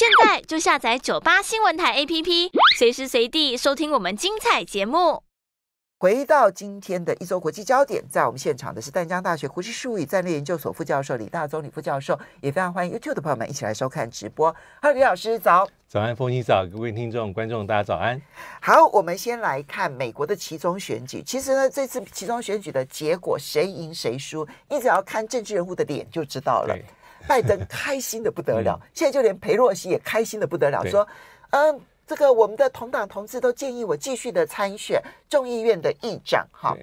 现在就下载九八新闻台 APP，随时随地收听我们精彩节目。回到今天的一周国际焦点，在我们现场的是淡江大学国际事务与战略研究所副教授李大中李副教授，也非常欢迎 YouTube 的朋友们一起来收看直播。Hello，李老师早。早安，风清早，各位听众、观众，大家早安。好，我们先来看美国的其中选举。其实呢，这次其中选举的结果谁赢谁输，你只要看政治人物的脸就知道了。拜登开心的不得了，现在就连裴洛西也开心的不得了，说：“嗯，这个我们的同党同志都建议我继续的参选众议院的议长。”哈，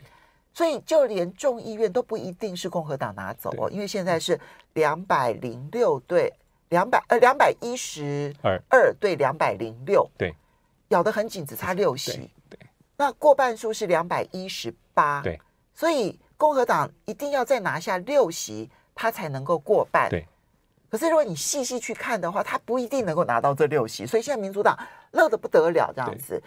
所以就连众议院都不一定是共和党拿走哦，因为现在是两百零六对两百呃两百一十二对两百零六，对，咬得很紧，只差六席。对，那过半数是两百一十八，对，所以共和党一定要再拿下六席。他才能够过半，对。可是如果你细细去看的话，他不一定能够拿到这六席，所以现在民主党乐得不得了，这样子。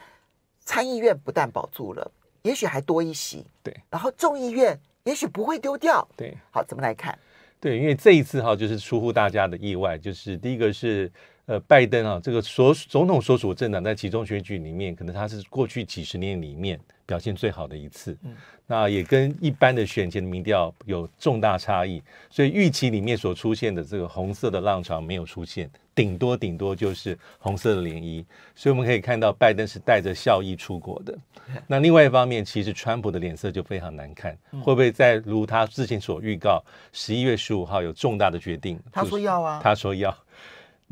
参议院不但保住了，也许还多一席，对。然后众议院也许不会丢掉，对。好，怎么来看？对，因为这一次哈，就是出乎大家的意外，就是第一个是。呃，拜登啊，这个所总统所属政党在其中选举里面，可能他是过去几十年里面表现最好的一次。嗯，那也跟一般的选前民调有重大差异，所以预期里面所出现的这个红色的浪潮没有出现，顶多顶多就是红色的涟漪。所以我们可以看到，拜登是带着笑意出国的。那另外一方面，其实川普的脸色就非常难看，会不会在如他之前所预告，十一月十五号有重大的决定？他说要啊，他说要。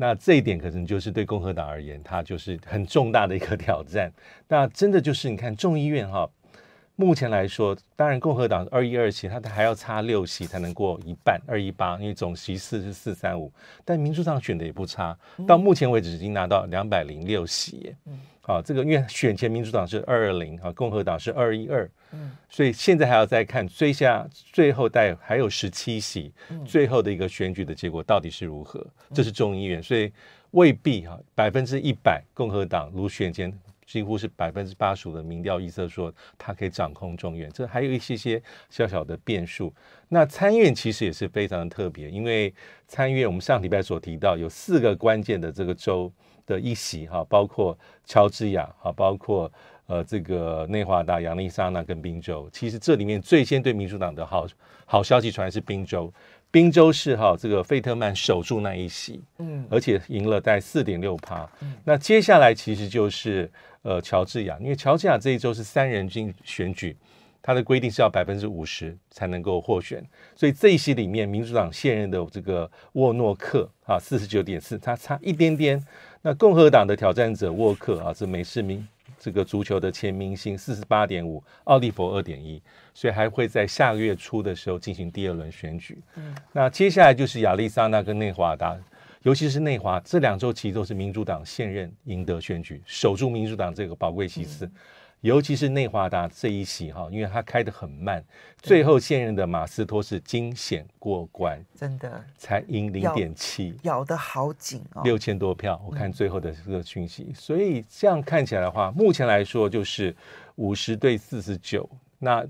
那这一点可能就是对共和党而言，它就是很重大的一个 挑战。那真的就是你看众议院哈，目前来说，当然共和党二一二席，它还要差六席才能过一半二一八，因为总席四是四三五，但民主党选的也不差，到目前为止已经拿到两百零六席。啊，这个因为选前民主党是二二零，啊，共和党是二一二，所以现在还要再看，追下最后带还有十七席，最后的一个选举的结果到底是如何？这是众议院，所以未必哈，百分之一百共和党如选前几乎是百分之八十五的民调预测说他可以掌控众院，这还有一些些小小的变数。那参院其实也是非常的特别，因为参院我们上礼拜所提到有四个关键的这个州。的一席哈，包括乔治亚哈，包括呃这个内华达、亚利桑那跟宾州。其实这里面最先对民主党的好好消息传来是宾州，宾州是哈这个费特曼守住那一席，嗯，而且赢了在四点六趴。那接下来其实就是呃乔治亚，因为乔治亚这一周是三人均选举，它的规定是要百分之五十才能够获选，所以这一席里面，民主党现任的这个沃诺克啊，四十九点四，他差一点点。那共和党的挑战者沃克啊，是美市民这个足球的前明星，四十八点五；奥利弗二点一，所以还会在下个月初的时候进行第二轮选举。嗯，那接下来就是亚利桑那跟内华达，尤其是内华这两周其实都是民主党现任赢得选举，守住民主党这个宝贵席次。尤其是内华达这一席哈，因为它开的很慢，最后现任的马斯托是惊险过关，真的才赢零点七，咬得好紧哦，六千多票，我看最后的这个讯息。所以这样看起来的话，目前来说就是五十对四十九。那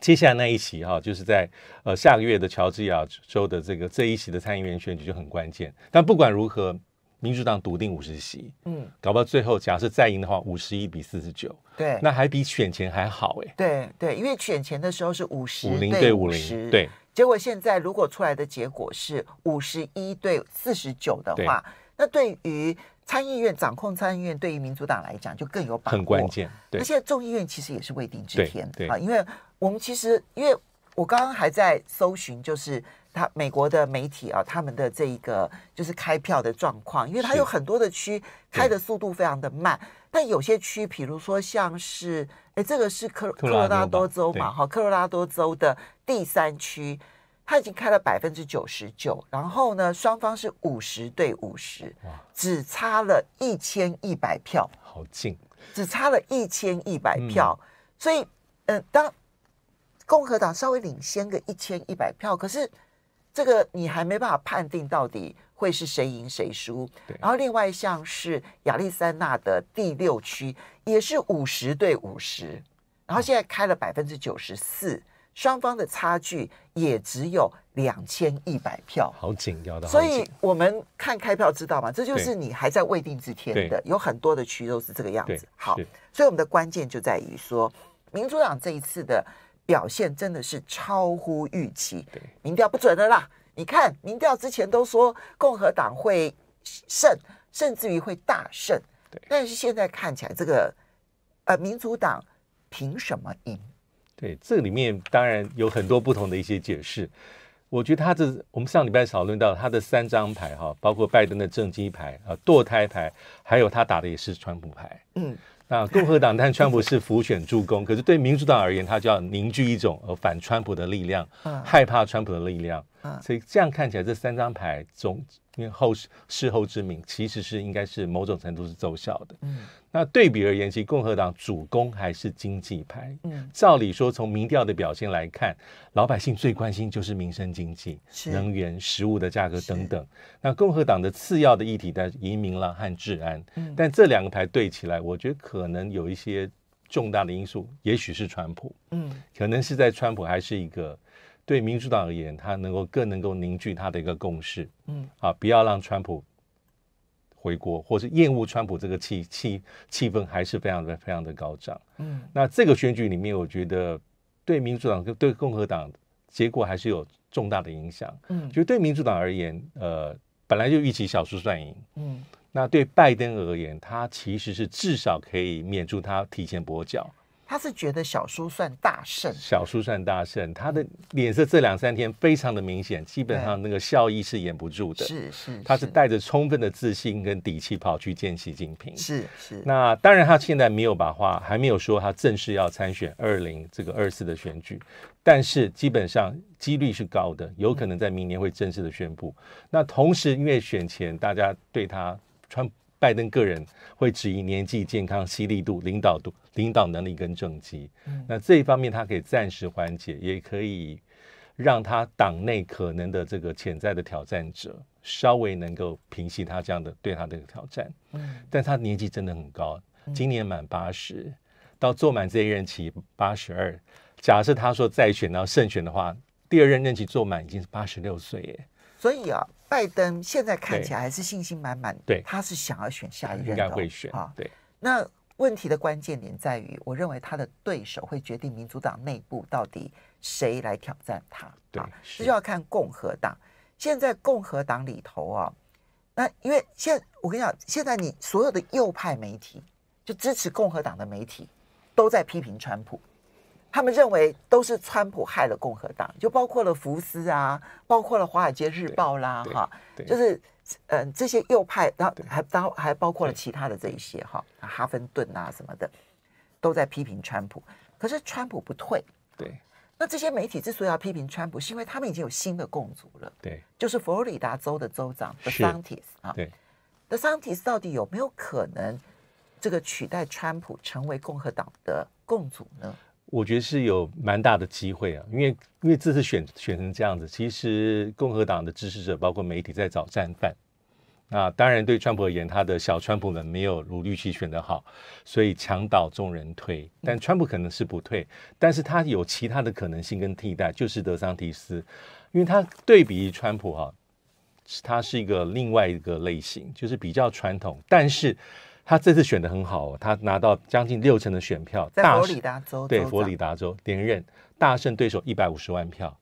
接下来那一席哈，就是在呃下个月的乔治亚州的这个这一席的参议员选举就很关键。但不管如何。民主党笃定五十席，嗯，搞不到最后，假设再赢的话，五十一比四十九，对，那还比选前还好哎。对对，因为选前的时候是五十五零对五十，对，结果现在如果出来的结果是五十一对四十九的话，那对于参议院掌控参议院，对于民主党来讲就更有把握，很关键。对，而且众议院其实也是未定之天啊，因为我们其实因为我刚刚还在搜寻，就是。他美国的媒体啊，他们的这一个就是开票的状况，因为它有很多的区开的速度非常的慢，但有些区，比如说像是，哎，这个是科科罗拉多州嘛，哈，科罗拉多州的第三区，他已经开了百分之九十九，然后呢，双方是五十对五十，只差了一千一百票，好近，只差了一千一百票，所以，嗯，当共和党稍微领先个一千一百票，可是。这个你还没办法判定到底会是谁赢谁输，对。然后另外一项是亚利桑那的第六区也是五十对五十，然后现在开了百分之九十四，双方的差距也只有两千一百票，好紧，要的。所以我们看开票知道吗？这就是你还在未定之天的，有很多的区都是这个样子。好，所以我们的关键就在于说，民主党这一次的。表现真的是超乎预期，民调不准的啦。你看，民调之前都说共和党会胜，甚至于会大胜，但是现在看起来，这个呃，民主党凭什么赢？对，这里面当然有很多不同的一些解释。我觉得他这，我们上礼拜讨论到他的三张牌哈，包括拜登的政绩牌啊、堕胎牌，还有他打的也是川普牌。嗯。那共和党但川普是浮选助攻，可是对民主党而言，他就要凝聚一种反川普的力量，害怕川普的力量。所以这样看起来，这三张牌中，后事事后之名其实是应该是某种程度是奏效的。嗯，那对比而言，其实共和党主攻还是经济牌。嗯，照理说，从民调的表现来看，老百姓最关心就是民生经济、能源、食物的价格等等。那共和党的次要的议题在移民了和治安。嗯，但这两个牌对起来，我觉得可能有一些重大的因素，也许是川普。嗯，可能是在川普还是一个。对民主党而言，他能够更能够凝聚他的一个共识，嗯，啊，不要让川普回国，或是厌恶川普这个气气气氛还是非常的非常的高涨，嗯，那这个选举里面，我觉得对民主党跟对共和党结果还是有重大的影响，嗯，就对民主党而言，呃，本来就预期小数算赢，嗯，那对拜登而言，他其实是至少可以免除他提前跛脚。他是觉得小叔算大胜，小叔算大胜，他的脸色这两三天非常的明显，基本上那个笑意是掩不住的。是是，他是带着充分的自信跟底气跑去见习近平。是是，那当然他现在没有把话还没有说，他正式要参选二零这个二次的选举，但是基本上几率是高的，有可能在明年会正式的宣布。那同时因为选前大家对他穿。拜登个人会质疑年纪、健康、犀利度、领导度、领导能力跟政绩。那这一方面，他可以暂时缓解，也可以让他党内可能的这个潜在的挑战者稍微能够平息他这样的对他的挑战。嗯，但他年纪真的很高，今年满八十，到做满这一任期八十二。假设他说再选到胜选的话，第二任任期做满已经是八十六岁耶。所以啊。拜登现在看起来还是信心满满对，他是想要选下一任的，应该会选啊。对，那问题的关键点在于，我认为他的对手会决定民主党内部到底谁来挑战他。对，这就要看共和党。现在共和党里头啊，那因为现我跟你讲，现在你所有的右派媒体，就支持共和党的媒体，都在批评川普。他们认为都是川普害了共和党，就包括了福斯啊，包括了华尔街日报啦，哈，就是嗯这些右派，然后还当还包括了其他的这一些哈，哈芬顿啊什么的，都在批评川普。可是川普不退，对。那这些媒体之所以要批评川普，是因为他们已经有新的共主了，对，就是佛罗里达州的州长 The Santes 啊，The s a n t s 到底有没有可能这个取代川普成为共和党的共主呢？我觉得是有蛮大的机会啊，因为因为这次选选成这样子，其实共和党的支持者包括媒体在找战犯啊。当然，对川普而言，他的小川普们没有如律去选得好，所以墙倒众人推。但川普可能是不退，但是他有其他的可能性跟替代，就是德桑提斯，因为他对比川普哈，他是一个另外一个类型，就是比较传统，但是。他这次选的很好哦，他拿到将近六成的选票，在佛罗里达州对佛罗里达州连任，大胜对手一百五十万票。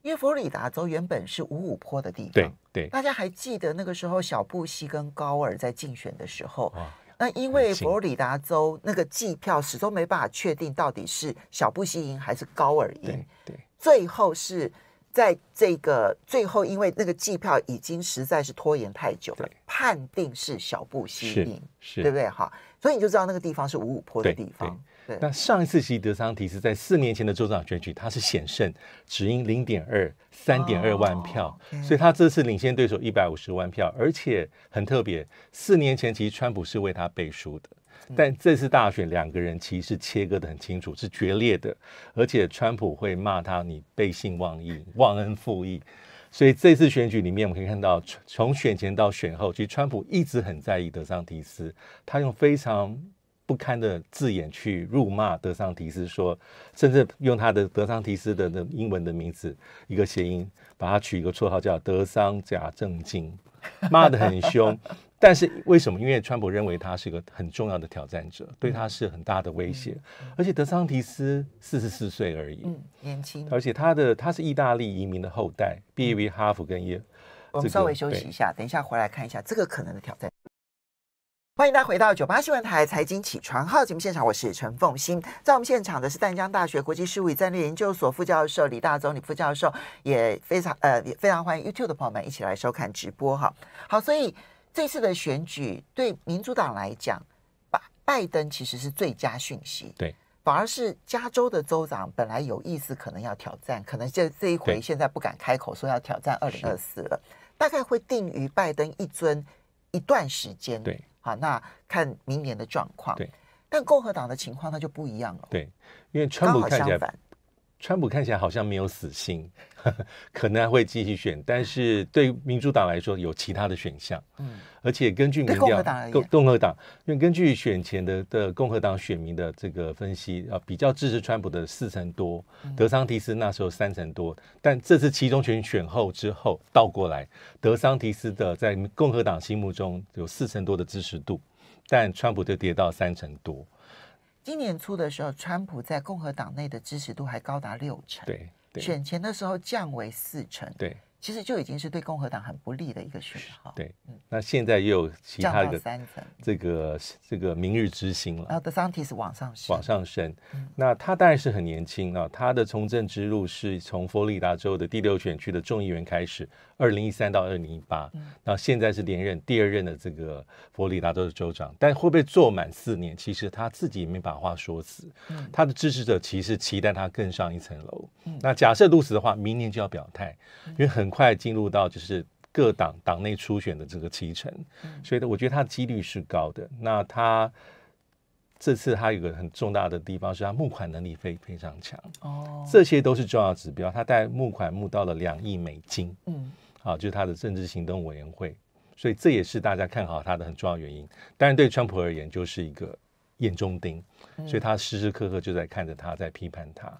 因为佛罗里达州原本是五五坡的地方，对对，大家还记得那个时候小布希跟高尔在竞选的时候，那因为佛罗里达州那个计票始终没办法确定到底是小布希赢还是高尔赢，对，最后是。在这个最后，因为那个计票已经实在是拖延太久了，判定是小布希赢，对不对哈？所以你就知道那个地方是五五坡的地方。那上一次席德桑提斯在四年前的州长选举，他是险胜，只赢零点二三点二万票，所以他这次领先对手一百五十万票，而且很特别，四年前其实川普是为他背书的。但这次大选，两个人其实切割得很清楚，是决裂的。而且川普会骂他，你背信忘义、忘恩负义。所以这次选举里面，我们可以看到，从选前到选后，其实川普一直很在意德桑提斯。他用非常不堪的字眼去辱骂德桑提斯，说，甚至用他的德桑提斯的那英文的名字一个谐音，把他取一个绰号叫“德桑假正经”，骂得很凶。但是为什么？因为川普认为他是一个很重要的挑战者，对他是很大的威胁。而且德桑提斯四十四岁而已，嗯，年轻。而且他的他是意大利移民的后代，毕业于哈佛跟耶。我们稍微休息一下，等一下回来看一下这个可能的挑战。欢迎大家回到九八新闻台财经起床号节目现场，我是陈凤欣。在我们现场的是淡江大学国际事务与战略研究所副教授李大总，李副教授，也非常呃也非常欢迎 YouTube 的朋友们一起来收看直播哈。好，所以。这次的选举对民主党来讲，拜拜登其实是最佳讯息。对，反而是加州的州长本来有意思，可能要挑战，可能这这一回现在不敢开口说要挑战二零二四了。大概会定于拜登一尊一段时间。对，好，那看明年的状况。对，但共和党的情况它就不一样了。对，因为川普看起来。川普看起来好像没有死心，可能还会继续选。但是对民主党来说，有其他的选项。嗯，而且根据民调，共共和党，因为根据选前的的共和党选民的这个分析，啊，比较支持川普的四成多，德桑提斯那时候三成多。但这次其中选选后之后倒过来，德桑提斯的在共和党心目中有四成多的支持度，但川普就跌到三成多。今年初的时候，川普在共和党内的支持度还高达六成，对，选前的时候降为四成，对，其实就已经是对共和党很不利的一个讯号，对。嗯，那现在又有其他的，三层，这个这个明日之星了。然后 t h e s a n t i s 往上升，往上升。那他当然是很年轻啊，他的从政之路是从佛罗里达州的第六选区的众议员开始。二零一三到二零一八，那现在是连任第二任的这个佛罗里达州的州长，但会不会做满四年，其实他自己没把话说死。他的支持者其实期待他更上一层楼。那假设如此的话，明年就要表态，因为很快进入到就是各党党内初选的这个期程，所以我觉得他的几率是高的。那他这次他有个很重大的地方是他募款能力非非常强哦，这些都是重要指标。他带募款募到了两亿美金，嗯。啊，就是他的政治行动委员会，所以这也是大家看好他的很重要原因。当然，对川普而言，就是一个眼中钉，所以他时时刻刻就在看着他，在批判他。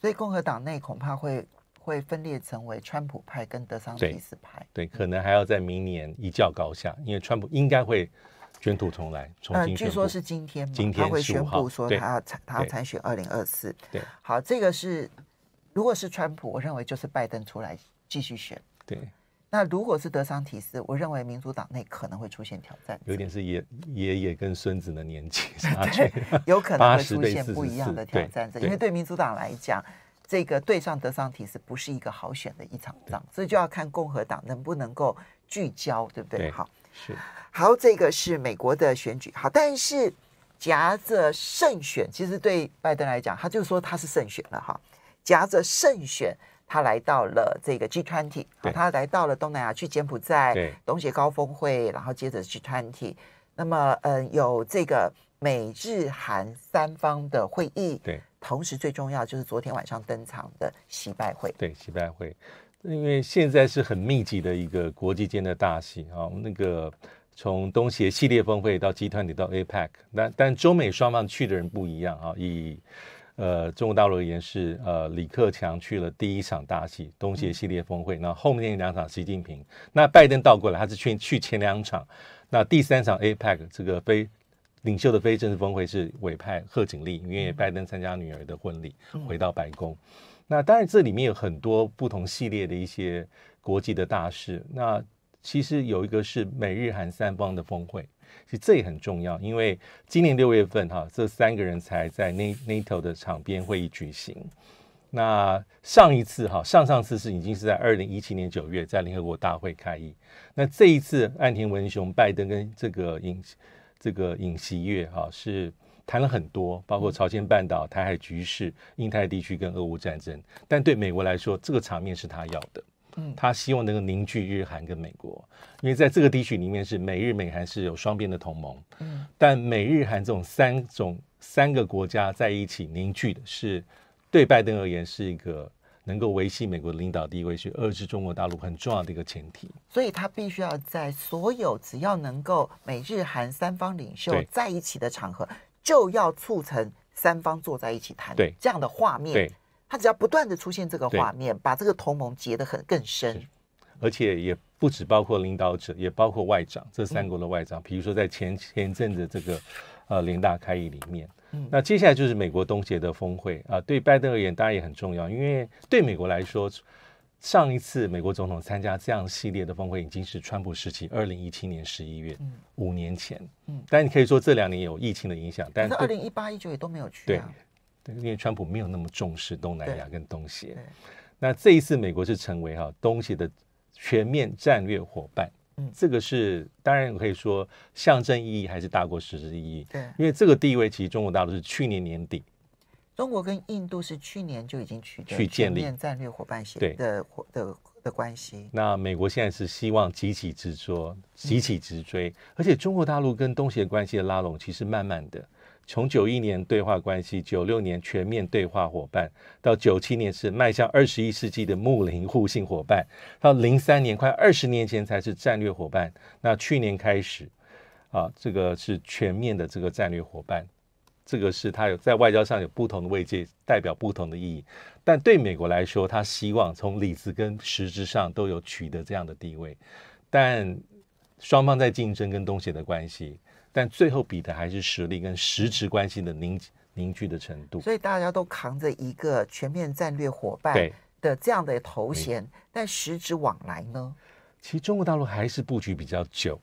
所以共和党内恐怕会会分裂，成为川普派跟德桑蒂斯派。对，可能还要在明年一较高下，因为川普应该会卷土重来，重新据说是今天，今天十五号，对，他要参选二零二四。对，好，这个是如果是川普，我认为就是拜登出来继续选。对。那如果是德桑提斯，我认为民主党内可能会出现挑战，有点是爷爷爷跟孙子的年纪，对，有可能会出现不一样的挑战者，因为对民主党来讲，这个对上德桑提斯不是一个好选的一场仗，所以就要看共和党能不能够聚焦，对不对？好，是好，这个是美国的选举，好，但是夹着胜选，其实对拜登来讲，他就说他是胜选了哈，夹着胜选。他来到了这个 G20，他来到了东南亚，去柬埔寨东协高峰会，然后接着 G20。那么，嗯，有这个美日韩三方的会议。对，同时最重要就是昨天晚上登场的洗拜会。对，洗拜会，因为现在是很密集的一个国际间的大戏啊。那个从东协系列峰会到 G20 到 APEC，但但中美双方去的人不一样啊，以。呃，中国大陆而言是呃，李克强去了第一场大戏，东协系列峰会。那后面两场，习近平，那拜登倒过来，他是去去前两场。那第三场 APEC 这个非领袖的非正式峰会是委派贺锦丽，因为拜登参加女儿的婚礼回到白宫。那当然这里面有很多不同系列的一些国际的大事。那其实有一个是美日韩三方的峰会，其实这也很重要，因为今年六月份哈，这三个人才在 NATO 的场边会议举行。那上一次哈，上上次是已经是在二零一七年九月在联合国大会开议。那这一次，岸田文雄、拜登跟这个尹这个尹锡月哈是谈了很多，包括朝鲜半岛、台海局势、印太地区跟俄乌战争。但对美国来说，这个场面是他要的。他希望能够凝聚日韩跟美国，因为在这个地区里面是美日美韩是有双边的同盟。嗯，但美日韩这种三种三个国家在一起凝聚的，是对拜登而言是一个能够维系美国领导地位、去遏制中国大陆很重要的一个前提。所以，他必须要在所有只要能够美日韩三方领袖在一起的场合，就要促成三方坐在一起谈，对这样的画面。对。他只要不断的出现这个画面，把这个同盟结得很更深，而且也不止包括领导者，也包括外长，这三国的外长。比如说在前前阵子这个呃联大开议里面，那接下来就是美国东协的峰会啊，对拜登而言当然也很重要，因为对美国来说，上一次美国总统参加这样系列的峰会已经是川普时期二零一七年十一月，五年前，嗯，但你可以说这两年有疫情的影响，但是二零一八一九也都没有去，对。因为川普没有那么重视东南亚跟东协，那这一次美国是成为哈东协的全面战略伙伴，嗯，这个是当然可以说象征意义还是大过实质意义，对，因为这个地位其实中国大陆是去年年底，中国跟印度是去年就已经去去建立战略伙伴协定的的的关系，那美国现在是希望极其执着、极其直追，而且中国大陆跟东协关系的拉拢其实慢慢的。从九一年对话关系，九六年全面对话伙伴，到九七年是迈向二十一世纪的睦邻互信伙伴，到零三年快二十年前才是战略伙伴。那去年开始，啊，这个是全面的这个战略伙伴，这个是它在外交上有不同的位阶，代表不同的意义。但对美国来说，他希望从里子跟实质上都有取得这样的地位，但双方在竞争跟东西的关系。但最后比的还是实力跟实质关系的凝凝聚的程度。所以大家都扛着一个全面战略伙伴的这样的头衔，但实质往来呢？其实中国大陆还是布局比较久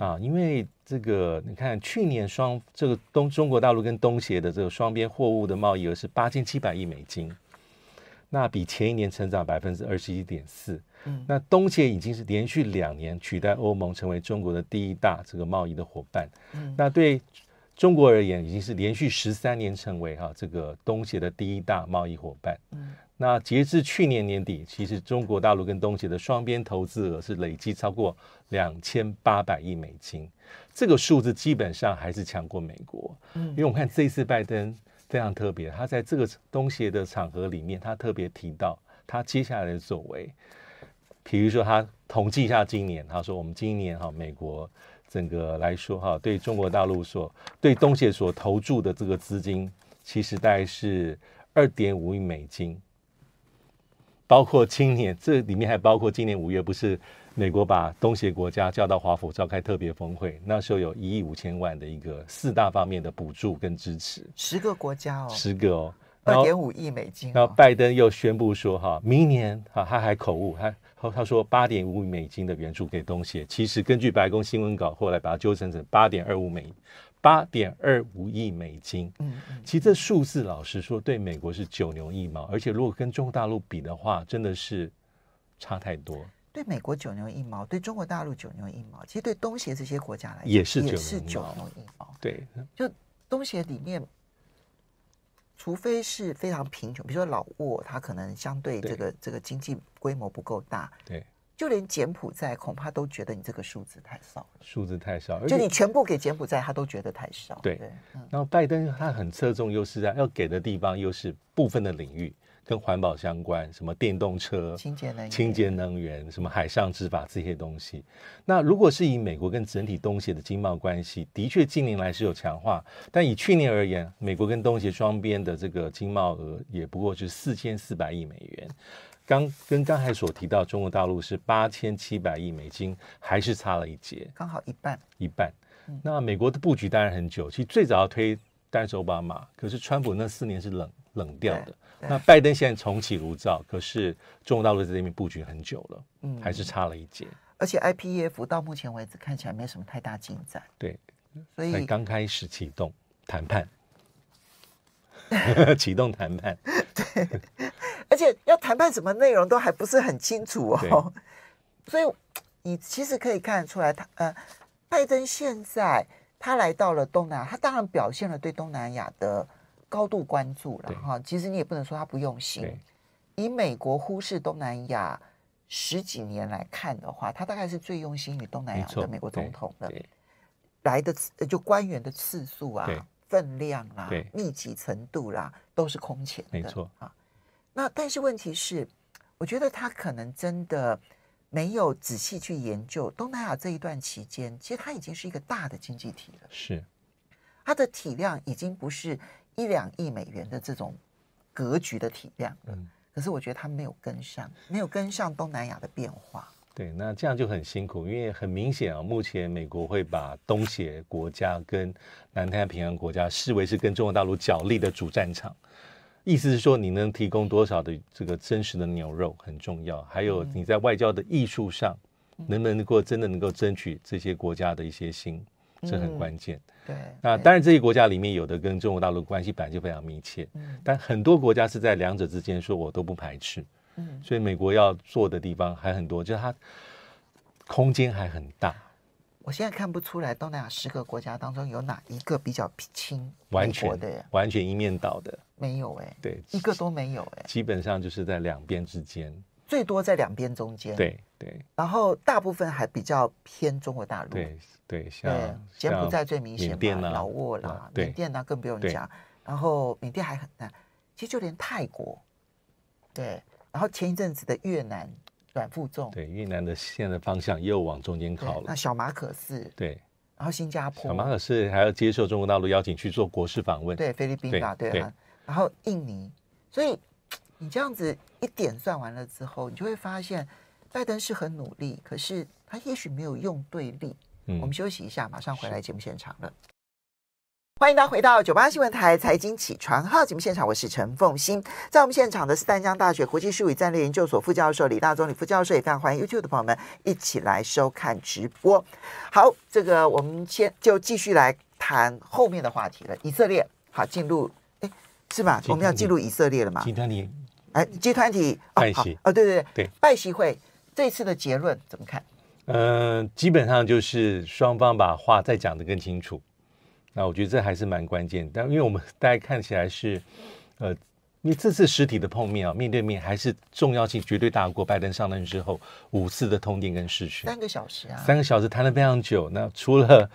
啊，因为这个你看，去年双这个东中国大陆跟东协的这个双边货物的贸易额是八千七百亿美金。那比前一年成长百分之二十一点四，嗯，那东协已经是连续两年取代欧盟成为中国的第一大这个贸易的伙伴，嗯，那对中国而言已经是连续十三年成为哈这个东协的第一大贸易伙伴，嗯，那截至去年年底，其实中国大陆跟东协的双边投资额是累计超过两千八百亿美金，这个数字基本上还是强过美国，嗯，因为我们看这一次拜登。非常特别，他在这个东协的场合里面，他特别提到他接下来的作为，比如说他统计一下今年，他说我们今年哈美国整个来说哈对中国大陆所对东协所投注的这个资金，其实大概是二点五亿美金，包括今年，这里面还包括今年五月不是。美国把东协国家叫到华府召开特别峰会，那时候有一亿五千万的一个四大方面的补助跟支持，十个国家哦，十个哦，二点五亿美金。然后拜登又宣布说哈，明年啊他还口误，他他说八点五美金的援助给东协，其实根据白宫新闻稿，后来把它纠正成八点二五美八点二五亿美金。嗯，其实这数字老实说对美国是九牛一毛，而且如果跟中国大陆比的话，真的是差太多。对美国九牛一毛，对中国大陆九牛一毛，其实对东协这些国家来说也是九牛一毛。对，就东协里面，除非是非常贫穷，比如说老挝，它可能相对这个这个经济规模不够大。对，就连柬埔寨恐怕都觉得你这个数字太少，数字太少，就你全部给柬埔寨，他都觉得太少。对，然后拜登他很侧重，又是在要给的地方，又是部分的领域。跟环保相关，什么电动车、清洁能源、清洁能源，什么海上执法这些东西。那如果是以美国跟整体东协的经贸关系，的确近年来是有强化。但以去年而言，美国跟东协双边的这个经贸额也不过是四千四百亿美元。刚跟刚才所提到，中国大陆是八千七百亿美金，还是差了一截，刚好一半。一半。那美国的布局当然很久，其实最早要推。但是奥巴马，可是川普那四年是冷冷掉的。那拜登现在重启炉灶，可是中大陆在那边布局很久了，嗯，还是差了一截。而且 IPF 到目前为止看起来没有什么太大进展。对，所以才刚开始启动谈判，启动谈判。对，而且要谈判什么内容都还不是很清楚哦。所以你其实可以看得出来，他呃，拜登现在。他来到了东南亚，他当然表现了对东南亚的高度关注了哈。其实你也不能说他不用心。以美国忽视东南亚十几年来看的话，他大概是最用心于东南亚的美国总统的来的次就官员的次数啊、分量啊、密集程度啦，都是空前的。没错啊。那但是问题是，我觉得他可能真的。没有仔细去研究东南亚这一段期间，其实它已经是一个大的经济体了。是，它的体量已经不是一两亿美元的这种格局的体量。嗯，可是我觉得它没有跟上，没有跟上东南亚的变化。对，那这样就很辛苦，因为很明显啊，目前美国会把东协国家跟南太平洋国家视为是跟中国大陆角力的主战场。意思是说，你能提供多少的这个真实的牛肉很重要，还有你在外交的艺术上能不能够真的能够争取这些国家的一些心，这很关键。对，那当然这些国家里面有的跟中国大陆关系本来就非常密切，但很多国家是在两者之间，说我都不排斥。嗯，所以美国要做的地方还很多，就是它空间还很大。我现在看不出来，东南亚十个国家当中有哪一个比较亲完全的，完全一面倒的。没有哎，对，一个都没有哎，基本上就是在两边之间，最多在两边中间，对对。然后大部分还比较偏中国大陆，对对，像柬埔寨最明显嘛，老挝啦，缅甸那更不用讲。然后缅甸还很难，其实就连泰国，对。然后前一阵子的越南软负重，对越南的现在方向又往中间靠了。那小马可是，对。然后新加坡，小马可是还要接受中国大陆邀请去做国事访问，对菲律宾啊，对。然后印尼，所以你这样子一点算完了之后，你就会发现拜登是很努力，可是他也许没有用对立。嗯，我们休息一下，马上回来节目现场了。欢迎家回到九八新闻台财经起床号节目现场，我是陈凤欣，在我们现场的淡江大学国际事务战略研究所副教授李大中李副教授也非常欢迎 YouTube 的朋友们一起来收看直播。好，这个我们先就继续来谈后面的话题了。以色列，好，进入。是吧？我们要进入以色列了嘛？集团体，哎，集团体拜席，啊，对对对，对，拜席会这次的结论怎么看？嗯，基本上就是双方把话再讲得更清楚。那我觉得这还是蛮关键。但因为我们大家看起来是，呃，你这次实体的碰面啊，面对面还是重要性绝对大过拜登上任之后五次的通电跟视频。三个小时啊，三个小时谈了非常久。那除了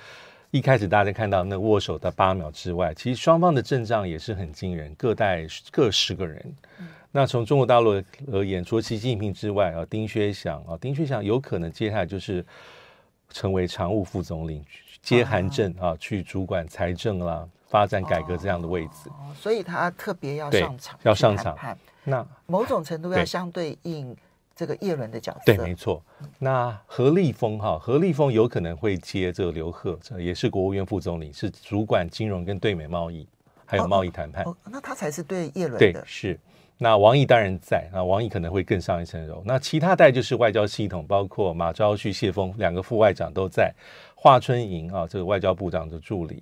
一开始大家看到那握手的八秒之外，其实双方的阵仗也是很惊人，各带各十个人。那从中国大陆而言，除了习近平之外啊，丁薛祥啊，丁薛祥有可能接下来就是成为常务副总理，接韩正啊，去主管财政啦、发展改革这样的位置，所以他特别要上场，要上场。那某种程度要相对应。这个叶伦的角色对，没错。那何立峰哈，何立峰有可能会接这个刘鹤，这也是国务院副总理，是主管金融跟对美贸易，还有贸易谈判。那他才是对叶伦的。是那王毅当然在，那王毅可能会更上一层楼。那其他代就是外交系统，包括马昭旭、谢峰两个副外长都在。华春莹啊，这个外交部长的助理、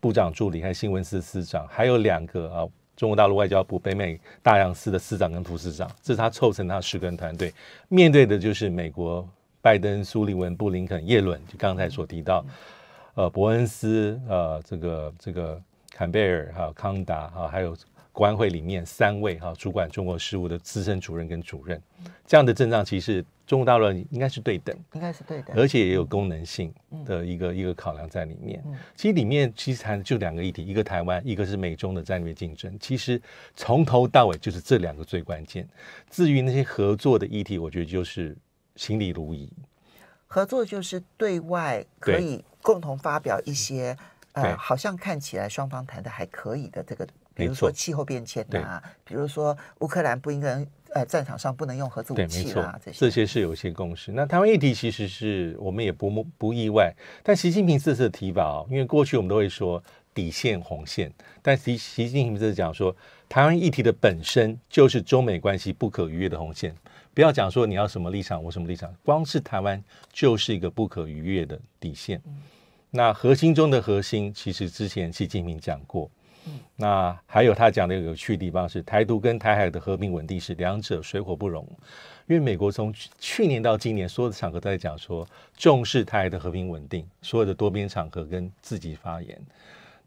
部长助理，还有新闻司司长，还有两个啊。中国大陆外交部北美大洋司的司长跟副司长，这是他凑成他十个人团队，面对的就是美国拜登、苏利文、布林肯、耶伦，就刚才所提到，呃，伯恩斯，呃，这个这个坎贝尔，还有康达，哈，还有国安会里面三位哈，主管中国事务的资深主任跟主任，这样的阵仗其实。中国大论应该是对等，应该是对等，而且也有功能性的一个一个考量在里面。嗯、其实里面其实谈就两个议题，一个台湾，一个是美中的战略竞争。其实从头到尾就是这两个最关键。至于那些合作的议题，我觉得就是心里如意。合作就是对外可以共同发表一些，呃，好像看起来双方谈的还可以的这个，比如说气候变迁啊，比如说乌克兰不应该。呃，战场上不能用核武器啦，这些是有些共识。那台湾议题其实是我们也不不意外。但习近平这次的提法，因为过去我们都会说底线红线，但习习近平这次讲说，台湾议题的本身就是中美关系不可逾越的红线。不要讲说你要什么立场，我什么立场，光是台湾就是一个不可逾越的底线。那核心中的核心，其实之前习近平讲过。那还有他讲的有趣的地方是，台独跟台海的和平稳定是两者水火不容，因为美国从去年到今年，所有的场合都在讲说重视台海的和平稳定，所有的多边场合跟自己发言。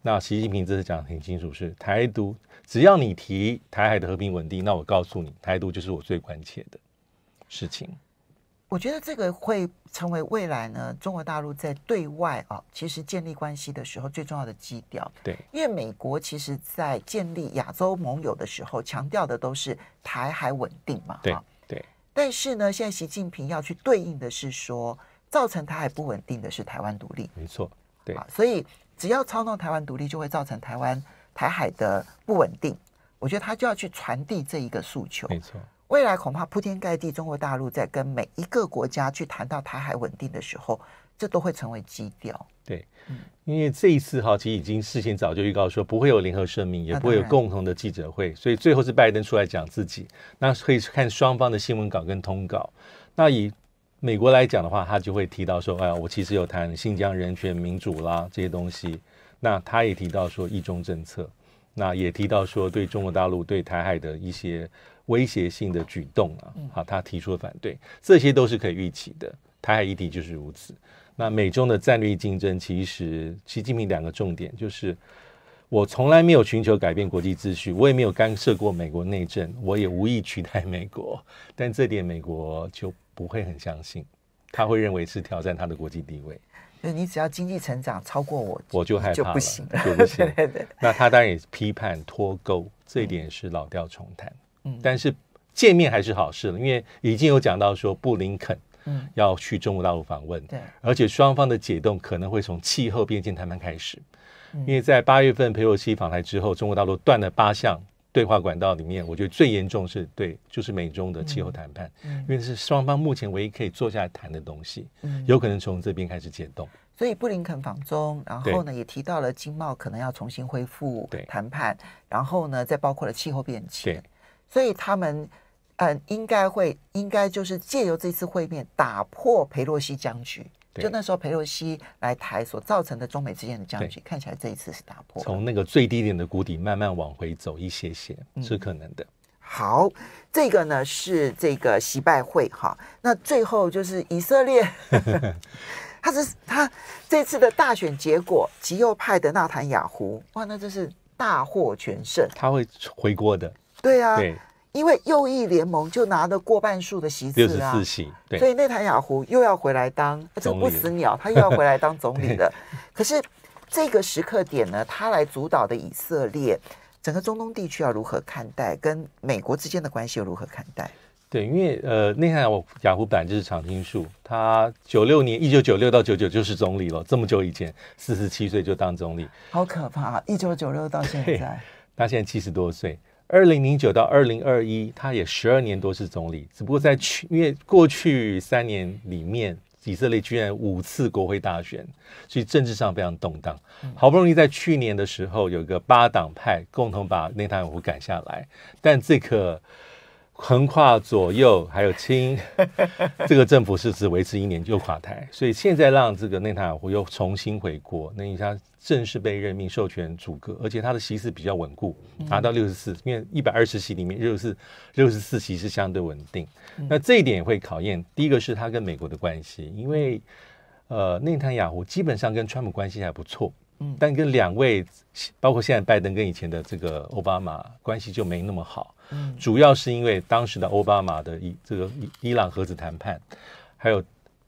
那习近平这次讲的很清楚，是台独，只要你提台海的和平稳定，那我告诉你，台独就是我最关切的事情。我觉得这个会成为未来呢，中国大陆在对外啊，其实建立关系的时候最重要的基调。对，因为美国其实，在建立亚洲盟友的时候，强调的都是台海稳定嘛。对。对。但是呢，现在习近平要去对应的是说，造成台海不稳定的是台湾独立。没错。对。所以，只要操弄台湾独立，就会造成台湾台海的不稳定。我觉得他就要去传递这一个诉求。没错。未来恐怕铺天盖地，中国大陆在跟每一个国家去谈到台海稳定的时候，这都会成为基调。对，因为这一次哈，其实已经事先早就预告说不会有联合声明，也不会有共同的记者会，所以最后是拜登出来讲自己。那可以看双方的新闻稿跟通稿。那以美国来讲的话，他就会提到说：“哎，呀，我其实有谈新疆人权、民主啦这些东西。”那他也提到说“一中政策”，那也提到说对中国大陆、对台海的一些。威胁性的举动啊，好，他提出反对，这些都是可以预期的。台海议题就是如此。那美中的战略竞争，其实习近平两个重点就是：我从来没有寻求改变国际秩序，我也没有干涉过美国内政，我也无意取代美国。但这点美国就不会很相信，他会认为是挑战他的国际地位。那你只要经济成长超过我，我就就不行，就不行。那他当然也批判脱钩，这一点是老调重弹。但是见面还是好事了，因为已经有讲到说布林肯要去中国大陆访问，对，而且双方的解冻可能会从气候变迁谈判开始，因为在八月份佩洛西访台之后，中国大陆断了八项对话管道里面，我觉得最严重是对，就是美中的气候谈判，因为是双方目前唯一可以坐下来谈的东西，有可能从这边开始解冻。所以布林肯访中，然后呢也提到了经贸可能要重新恢复谈判，然后呢再包括了气候迁。对所以他们，嗯，应该会，应该就是借由这次会面打破佩洛西僵局。就那时候佩洛西来台所造成的中美之间的僵局，看起来这一次是打破。从那个最低点的谷底慢慢往回走一些些，是可能的。好，这个呢是这个习拜会哈。那最后就是以色列，他是他这次的大选结果，极右派的纳坦雅胡，哇，那真是大获全胜。他会回国的。对啊，因为右翼联盟就拿了过半数的席次啊，四所以内塔雅胡又要回来当这理，不死鸟他又要回来当总理了。可是这个时刻点呢，他来主导的以色列整个中东地区要如何看待，跟美国之间的关系又如何看待？对，因为呃，内塔雅虎本来就是常青树，他九六年一九九六到九九就是总理了，这么久以前四十七岁就当总理，好可怕！一九九六到现在，他现在七十多岁。二零零九到二零二一，他也十二年多是总理，只不过在去，因为过去三年里面，以色列居然五次国会大选，所以政治上非常动荡。好不容易在去年的时候，有个八党派共同把内塔瓦湖赶下来，但这个横跨左右还有亲，这个政府是只维持一年就垮台，所以现在让这个内塔瓦湖又重新回国，那你下。正式被任命授权主格，而且他的席次比较稳固，拿到六十四，因为一百二十席里面六十四，六十四席是相对稳定。那这一点也会考验。第一个是他跟美国的关系，因为呃，内塔雅胡基本上跟川普关系还不错，嗯，但跟两位，包括现在拜登跟以前的这个奥巴马关系就没那么好，嗯，主要是因为当时的奥巴马的伊这个伊朗核子谈判，还有。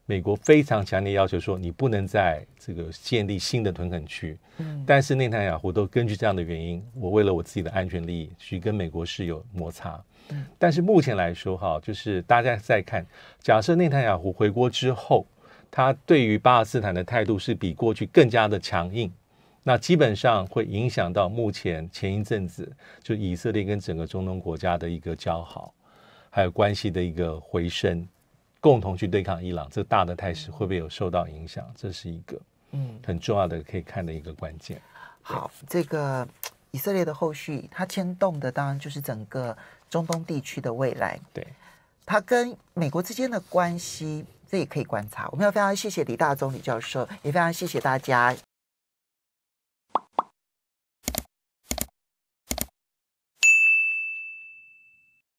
美国非常强烈要求说，你不能在这个建立新的屯垦区。嗯，但是内塔尼亚胡都根据这样的原因，我为了我自己的安全利益，去跟美国是有摩擦。嗯，但是目前来说，哈，就是大家在看，假设内塔尼亚胡回国之后，他对于巴勒斯坦的态度是比过去更加的强硬，那基本上会影响到目前前一阵子就以色列跟整个中东国家的一个交好，还有关系的一个回升。共同去对抗伊朗，这大的态势会不会有受到影响？这是一个嗯很重要的可以看的一个关键。好，这个以色列的后续，它牵动的当然就是整个中东地区的未来。对，它跟美国之间的关系，这也可以观察。我们要非常谢谢李大中李教授，也非常谢谢大家。